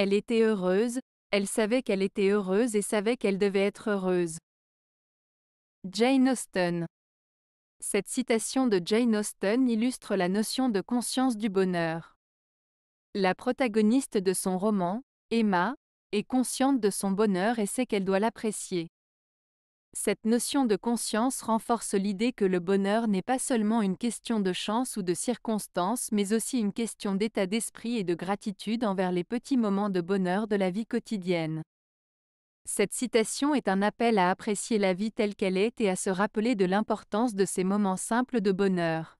Elle était heureuse, elle savait qu'elle était heureuse et savait qu'elle devait être heureuse. Jane Austen. Cette citation de Jane Austen illustre la notion de conscience du bonheur. La protagoniste de son roman, Emma, est consciente de son bonheur et sait qu'elle doit l'apprécier. Cette notion de conscience renforce l'idée que le bonheur n'est pas seulement une question de chance ou de circonstance, mais aussi une question d'état d'esprit et de gratitude envers les petits moments de bonheur de la vie quotidienne. Cette citation est un appel à apprécier la vie telle qu'elle est et à se rappeler de l'importance de ces moments simples de bonheur.